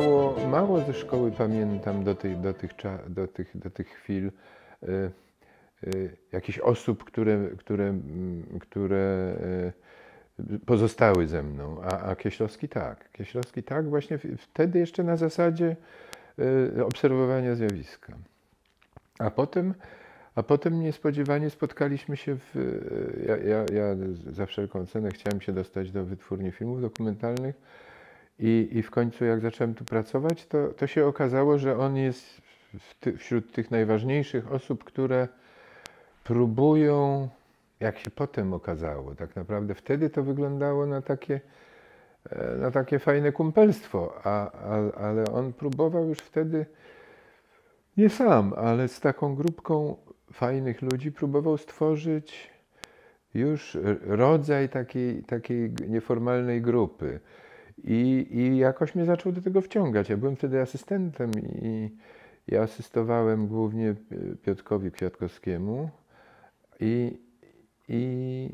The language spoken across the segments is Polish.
mało, mało ze szkoły pamiętam do, do, tych, do, tych, do tych chwil. Y, y, jakichś osób, które, które, mm, które y, pozostały ze mną, a, a Kieślowski tak. Kieślowski tak właśnie wtedy jeszcze na zasadzie obserwowania zjawiska. A potem, a potem niespodziewanie spotkaliśmy się w... Ja, ja, ja za wszelką cenę chciałem się dostać do wytwórni filmów dokumentalnych, i, I w końcu, jak zacząłem tu pracować, to, to się okazało, że on jest ty, wśród tych najważniejszych osób, które próbują, jak się potem okazało, tak naprawdę wtedy to wyglądało na takie, e, na takie fajne kumpelstwo, a, a, ale on próbował już wtedy, nie sam, ale z taką grupką fajnych ludzi, próbował stworzyć już rodzaj takiej, takiej nieformalnej grupy. I, I jakoś mnie zaczął do tego wciągać. Ja byłem wtedy asystentem i, i asystowałem głównie Piotkowi Kwiatkowskiemu. I, i,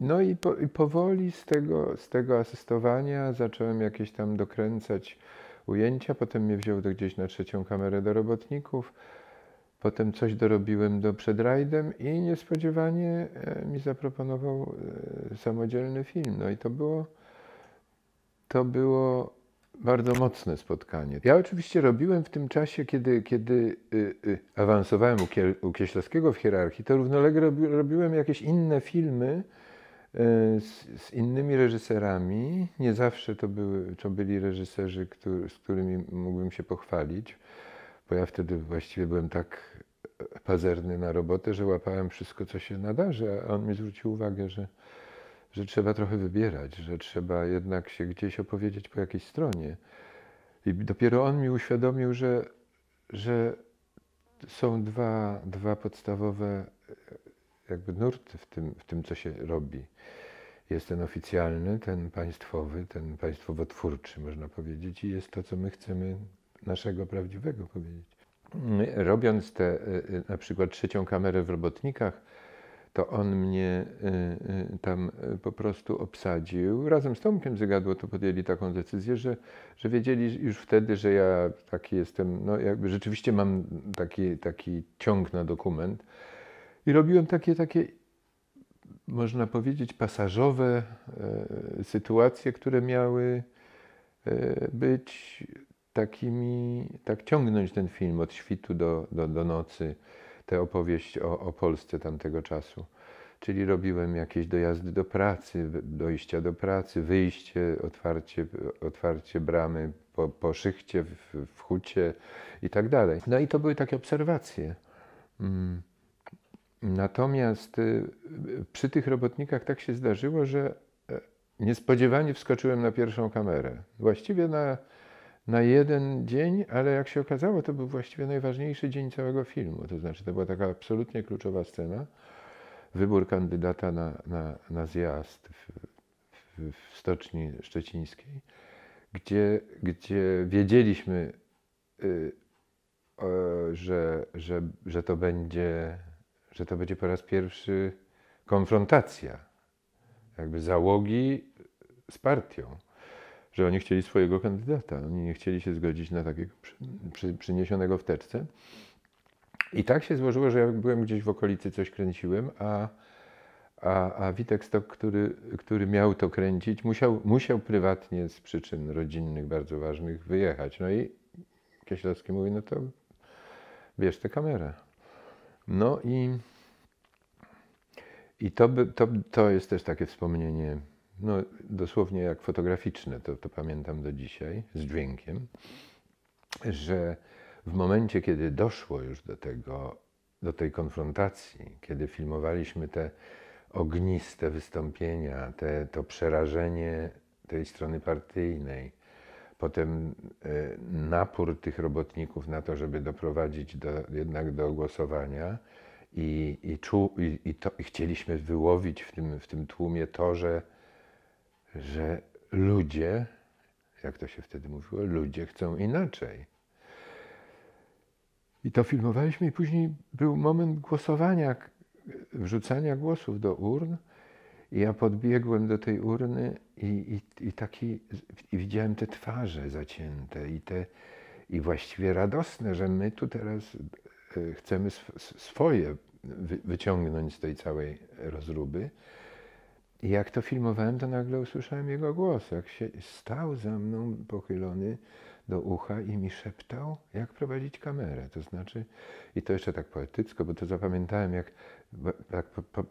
no i, po, i powoli z tego, z tego asystowania zacząłem jakieś tam dokręcać ujęcia. Potem mnie wziął do gdzieś na trzecią kamerę do robotników. Potem coś dorobiłem do przedrajdem i niespodziewanie e, mi zaproponował e, samodzielny film. No i to było to było bardzo mocne spotkanie. Ja oczywiście robiłem w tym czasie, kiedy, kiedy y, y, awansowałem u, u Kieślowskiego w hierarchii, to równolegle robi, robiłem jakieś inne filmy y, z, z, innymi reżyserami. Nie zawsze to, były, to byli reżyserzy, który, z którymi mógłbym się pochwalić, bo ja wtedy właściwie byłem tak y, pazerny na robotę, że łapałem wszystko, co się nadarzy, a on mi zwrócił uwagę, że że trzeba trochę wybierać, że trzeba jednak się gdzieś opowiedzieć po jakiejś stronie. I dopiero on mi uświadomił, że, że są dwa, dwa podstawowe e, jakby nurty w tym, w tym, co się robi. Jest ten oficjalny, ten państwowy, ten państwowotwórczy, można powiedzieć, i jest to, co my chcemy naszego prawdziwego powiedzieć. Robiąc tę e, e, na przykład trzecią kamerę w robotnikach, to on mnie y, y, tam y, po prostu obsadził. Razem z Tomkiem Zygadło to podjęli taką decyzję, że, że wiedzieli już wtedy, że ja taki jestem, no jakby rzeczywiście mam taki, taki ciąg na dokument. I robiłem takie, takie można powiedzieć, pasażowe e, sytuacje, które miały e, być takimi, tak ciągnąć ten film od świtu do, do, do nocy tę opowieść o, o Polsce tamtego czasu. Czyli robiłem jakieś dojazdy do pracy, dojścia do pracy, wyjście, otwarcie, otwarcie bramy po, po szychcie, w, w hucie i tak dalej. No i to były takie obserwacje. Mm. Natomiast y, przy tych robotnikach tak się zdarzyło, że e, niespodziewanie wskoczyłem na pierwszą kamerę. Właściwie na na jeden dzień, ale jak się okazało, to był właściwie najważniejszy dzień całego filmu. To znaczy, to była taka absolutnie kluczowa scena. Wybór kandydata na, na, na zjazd w, w, w Stoczni Szczecińskiej, gdzie, gdzie wiedzieliśmy, y, że, że, że, to będzie, że to będzie po raz pierwszy konfrontacja jakby załogi z partią że oni chcieli swojego kandydata. Oni nie chcieli się zgodzić na takiego przy, przy, przyniesionego w teczce. I tak się złożyło, że ja byłem gdzieś w okolicy, coś kręciłem, a, a, a Witek Stok, który, który miał to kręcić, musiał, musiał prywatnie z przyczyn rodzinnych bardzo ważnych wyjechać. No i Kieślowski mówi, no to bierz tę kamerę. No i, i to, by, to, to jest też takie wspomnienie no, dosłownie jak fotograficzne, to, to pamiętam do dzisiaj, z dźwiękiem, że w momencie, kiedy doszło już do tego, do tej konfrontacji, kiedy filmowaliśmy te ogniste wystąpienia, te, to przerażenie tej strony partyjnej, potem e, napór tych robotników na to, żeby doprowadzić do, jednak do głosowania i, i, czu, i, i, to, i chcieliśmy wyłowić w tym, w tym tłumie to, że że ludzie, jak to się wtedy mówiło, ludzie chcą inaczej. I to filmowaliśmy, i później był moment głosowania, wrzucania głosów do urn. I ja podbiegłem do tej urny i, i, i taki, i widziałem te twarze zacięte i, te, i właściwie radosne, że my tu teraz e, chcemy sw swoje wyciągnąć z tej całej rozruby jak to filmowałem, to nagle usłyszałem jego głos, jak się stał za mną pochylony do ucha i mi szeptał, jak prowadzić kamerę. To znaczy, i to jeszcze tak poetycko, bo to zapamiętałem, jak, jak pojechałem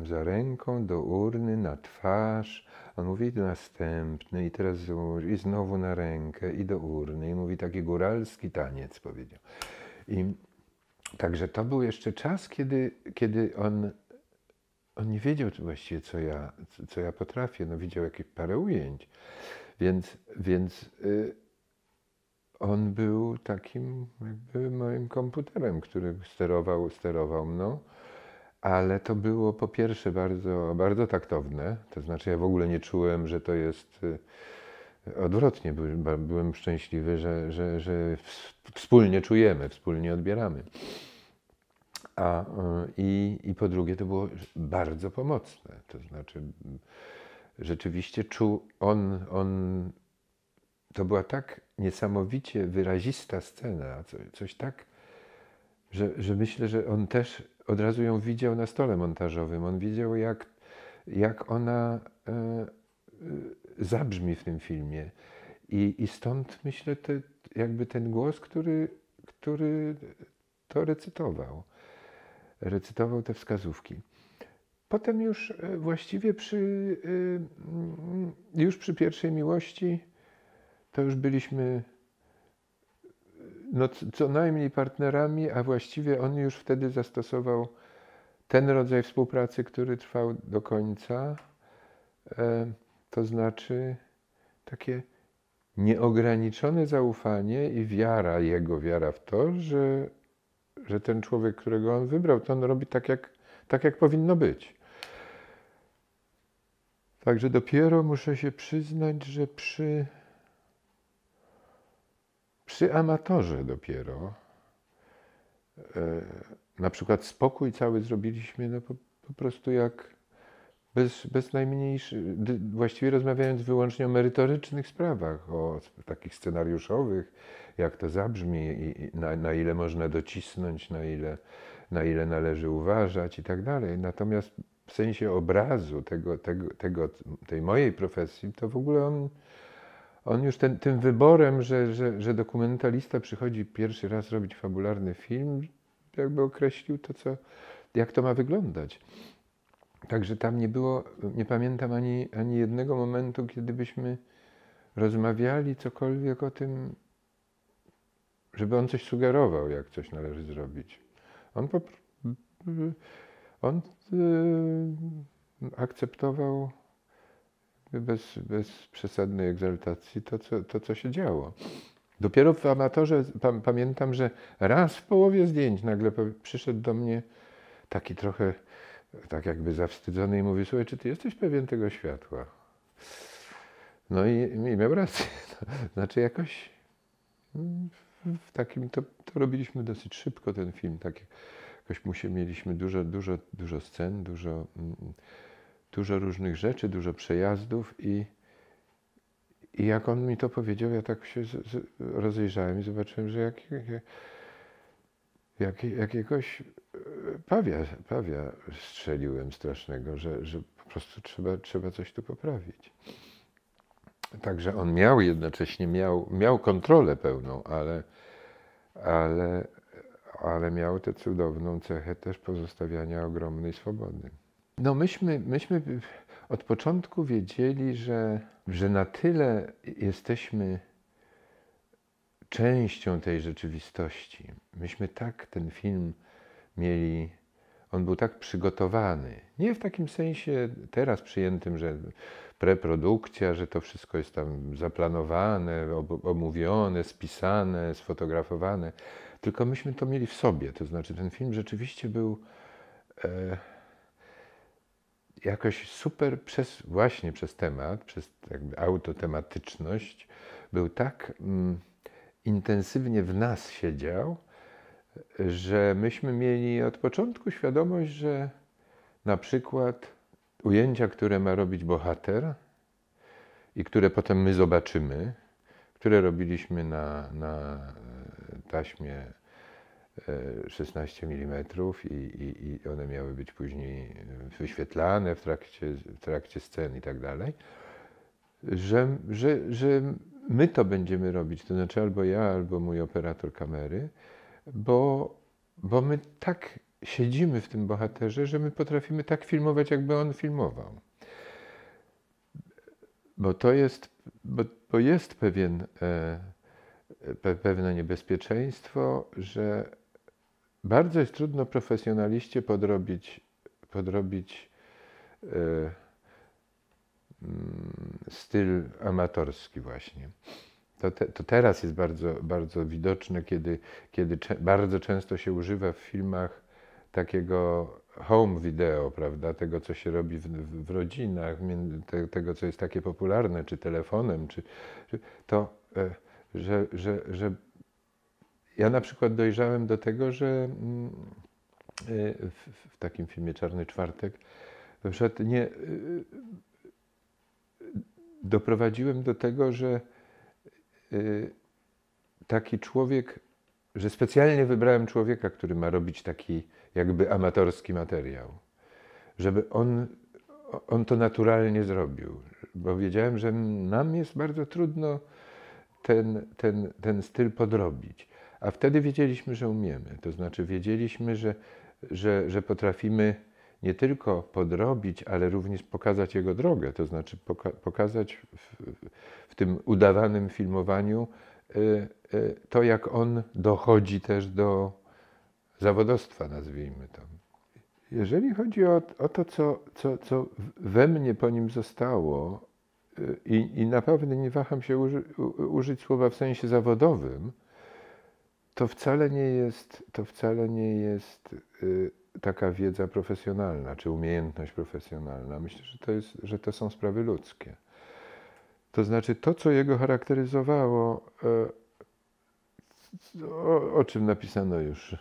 po, po, za ręką do urny, na twarz. On mówi następny i teraz i znowu na rękę i do urny. I mówi taki góralski taniec, powiedział. I Także to był jeszcze czas, kiedy, kiedy on on nie wiedział właściwie, co ja, co ja potrafię. No, widział jakieś parę ujęć. Więc, więc y, on był takim jakby moim komputerem, który sterował, sterował mną. Ale to było po pierwsze bardzo, bardzo taktowne. To znaczy, ja w ogóle nie czułem, że to jest. Y, odwrotnie, byłem szczęśliwy, że, że, że wspólnie czujemy, wspólnie odbieramy. A, y, i, I po drugie, to było bardzo pomocne. To znaczy, rzeczywiście czuł on, on to była tak niesamowicie wyrazista scena, coś tak, że, że myślę, że on też od razu ją widział na stole montażowym. On widział, jak, jak ona e, e, zabrzmi w tym filmie. I, i stąd myślę, te, jakby ten głos, który, który to recytował recytował te wskazówki. Potem już e, właściwie przy, e, mm, już przy pierwszej miłości to już byliśmy e, no, co najmniej partnerami, a właściwie on już wtedy zastosował ten rodzaj współpracy, który trwał do końca. To znaczy takie nieograniczone zaufanie i wiara, jego wiara w to, że że ten człowiek, którego on wybrał, to on robi tak, jak, tak jak powinno być. Także dopiero muszę się przyznać, że przy, przy amatorze dopiero e, na przykład spokój cały zrobiliśmy no po, po prostu jak bez, bez najmniejszych, właściwie rozmawiając wyłącznie o merytorycznych sprawach, o takich scenariuszowych, jak to zabrzmi, i, na, na ile można docisnąć, na ile, na ile należy uważać i tak dalej. Natomiast w sensie obrazu tego, tego, tego, tej mojej profesji, to w ogóle on, on już ten, tym wyborem, że, że, że dokumentalista przychodzi pierwszy raz robić fabularny film, jakby określił to, co, jak to ma wyglądać. Także tam nie było, nie pamiętam ani, ani jednego momentu, kiedy byśmy rozmawiali cokolwiek o tym, żeby on coś sugerował, jak coś należy zrobić. On, on e, akceptował bez, bez przesadnej egzaltacji to co, to, co się działo. Dopiero w amatorze pamiętam, że raz w połowie zdjęć nagle przyszedł do mnie taki trochę tak jakby zawstydzony i mówi, słuchaj, czy ty jesteś pewien tego światła? No i, i miał rację. No, znaczy jakoś mm, w takim, to, to robiliśmy dosyć szybko ten film, tak jakoś musie, mieliśmy dużo, dużo, dużo scen, dużo, mm, dużo różnych rzeczy, dużo przejazdów i, i jak on mi to powiedział, ja tak się z, z rozejrzałem i zobaczyłem, że jak, jak jak, jakiegoś e, pawia, pawia strzeliłem strasznego, że, że po prostu trzeba, trzeba coś tu poprawić. Także on miał jednocześnie, miał, miał kontrolę pełną, ale, ale, ale miał tę cudowną cechę też pozostawiania ogromnej swobody. No myśmy, myśmy od początku wiedzieli, że, że na tyle jesteśmy częścią tej rzeczywistości. Myśmy tak ten film mieli, on był tak przygotowany. Nie w takim sensie teraz przyjętym, że preprodukcja, że to wszystko jest tam zaplanowane, omówione, spisane, sfotografowane, tylko myśmy to mieli w sobie. To znaczy, ten film rzeczywiście był. E, jakoś super przez, właśnie przez temat, przez autotematyczność, był tak. Mm, intensywnie w nas siedział, że myśmy mieli od początku świadomość, że na przykład ujęcia, które ma robić bohater i które potem my zobaczymy, które robiliśmy na, na e, taśmie 16 e, mm i, i, i one miały być później wyświetlane w trakcie, w trakcie scen i tak dalej, że, że, że my to będziemy robić, to znaczy albo ja, albo mój operator kamery, bo, bo my tak siedzimy w tym bohaterze, że my potrafimy tak filmować, jakby on filmował. Bo to jest, bo, bo jest pewien, e, pewne niebezpieczeństwo, że bardzo jest trudno profesjonaliście podrobić, podrobić e, Mm, styl amatorski właśnie. To, te, to, teraz jest bardzo, bardzo widoczne, kiedy, kiedy cze, bardzo często się używa w filmach takiego home video, prawda, tego co się robi w, w, rodzinach, te, tego co jest takie popularne, czy telefonem, czy, to, e, że, że, że ja na przykład dojrzałem do tego, że mm, e, w, w, takim filmie Czarny Czwartek, na przykład nie, e, doprowadziłem do tego, że y, taki człowiek, że specjalnie wybrałem człowieka, który ma robić taki jakby amatorski materiał, żeby on, on to naturalnie zrobił, bo wiedziałem, że nam jest bardzo trudno ten, ten, ten styl podrobić. A wtedy wiedzieliśmy, że umiemy, to znaczy wiedzieliśmy, że, że, że potrafimy nie tylko podrobić, ale również pokazać jego drogę, to znaczy poka pokazać w, w, tym udawanym filmowaniu y, y, to, jak on dochodzi też do zawodostwa, nazwijmy to. Jeżeli chodzi o, o to, co, co, co we mnie po nim zostało, y, i i, pewno nie waham się uży, u, użyć słowa w sensie zawodowym, to wcale nie jest, to wcale nie jest y, taka wiedza profesjonalna, czy umiejętność profesjonalna. Myślę, że to, jest, że to są sprawy ludzkie. To znaczy to, co jego charakteryzowało, e, o, o czym napisano już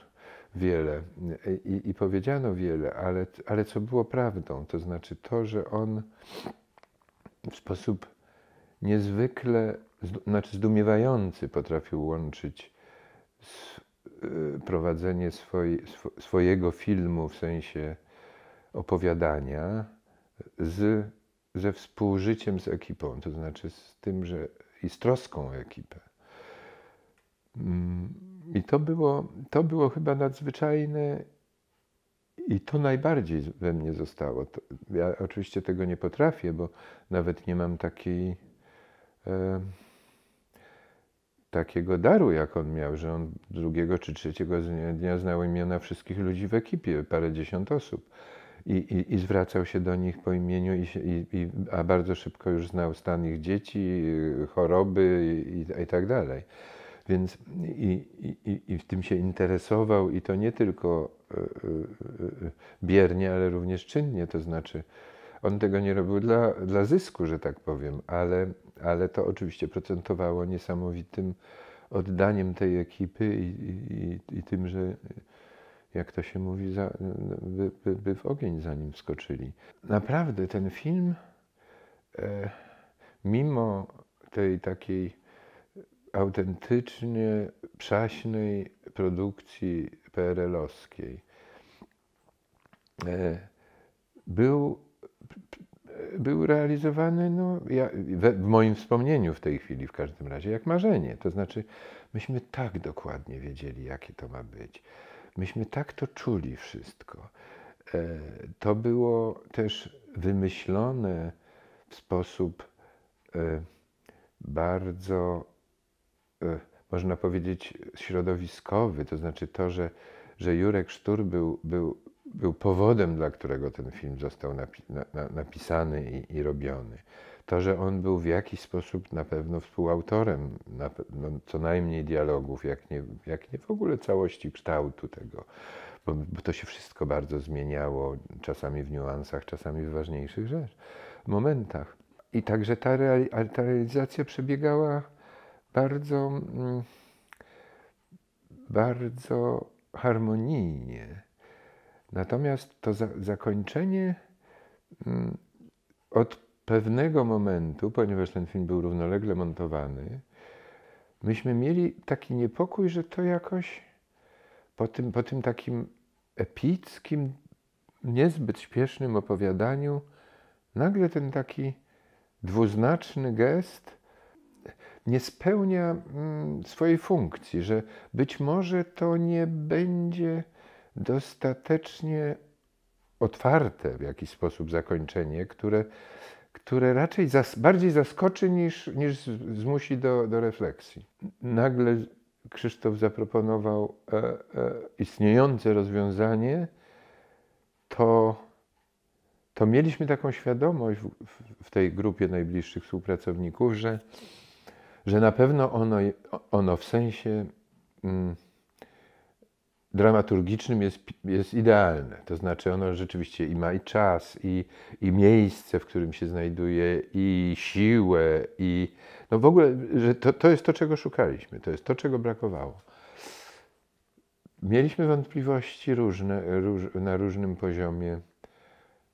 wiele e, i, i, powiedziano wiele, ale, ale co było prawdą, to znaczy to, że on w sposób niezwykle, znaczy zdumiewający potrafił łączyć Y, prowadzenie swoj, swojego filmu w sensie opowiadania z, ze współżyciem z ekipą, to znaczy z tym, że i z troską o ekipę. Mm, I to było, to było chyba nadzwyczajne i to najbardziej we mnie zostało. To, ja oczywiście tego nie potrafię, bo nawet nie mam takiej. E, takiego daru, jak on miał, że on drugiego czy trzeciego dnia znał imiona wszystkich ludzi w ekipie, parę dziesiąt osób. I, i, i zwracał się do nich po imieniu, i, i, a bardzo szybko już znał stan ich dzieci, choroby i, i, tak dalej. Więc i, i, i w tym się interesował i to nie tylko e, e, e, biernie, ale również czynnie, to znaczy on tego nie robił dla, dla zysku, że tak powiem, ale ale to oczywiście procentowało niesamowitym oddaniem tej ekipy i, i, i tym, że jak to się mówi, za, by, by, by, w ogień za nim skoczyli. Naprawdę ten film, e, mimo tej takiej autentycznie przaśnej produkcji PRL-owskiej, e, był był realizowany no, ja, we, w moim wspomnieniu w tej chwili w każdym razie jak marzenie. To znaczy, myśmy tak dokładnie wiedzieli, jakie to ma być. Myśmy tak to czuli wszystko. E, to było też wymyślone w sposób e, bardzo, e, można powiedzieć, środowiskowy. To znaczy to, że, że Jurek Sztur był, był był powodem, dla którego ten film został napi na, napisany i, i, robiony. To, że on był w jakiś sposób na pewno współautorem, na, no, co najmniej dialogów, jak nie, jak nie w ogóle całości kształtu tego, bo, bo to się wszystko bardzo zmieniało, czasami w niuansach, czasami w ważniejszych rzecz, momentach. I także ta, reali ta realizacja przebiegała bardzo, mm, bardzo harmonijnie. Natomiast to za zakończenie mm, od pewnego momentu, ponieważ ten film był równolegle montowany, myśmy mieli taki niepokój, że to jakoś po tym, po tym takim epickim, niezbyt śpiesznym opowiadaniu, nagle ten taki dwuznaczny gest nie spełnia mm, swojej funkcji, że być może to nie będzie dostatecznie otwarte w jakiś sposób zakończenie, które, które raczej zas, bardziej zaskoczy niż, niż zmusi do, do refleksji. Nagle Krzysztof zaproponował e, e, istniejące rozwiązanie, to, to mieliśmy taką świadomość w, w, tej grupie najbliższych współpracowników, że, że na pewno ono, ono w sensie. Mm, dramaturgicznym jest, jest idealne. To znaczy ono rzeczywiście i ma i czas, i, i miejsce, w którym się znajduje, i siłę, i no w ogóle, że to, to jest to, czego szukaliśmy, to jest to, czego brakowało. Mieliśmy wątpliwości różne, róż, na różnym poziomie,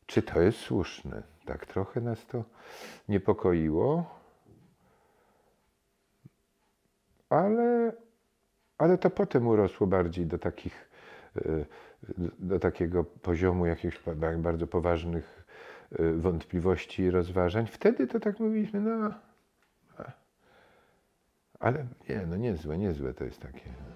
czy to jest słuszne. Tak trochę nas to niepokoiło, ale ale to potem urosło bardziej do takich, y, do takiego poziomu jakichś bardzo poważnych y, wątpliwości i rozważań. Wtedy to tak mówiliśmy, no ale nie, no niezłe, niezłe to jest takie.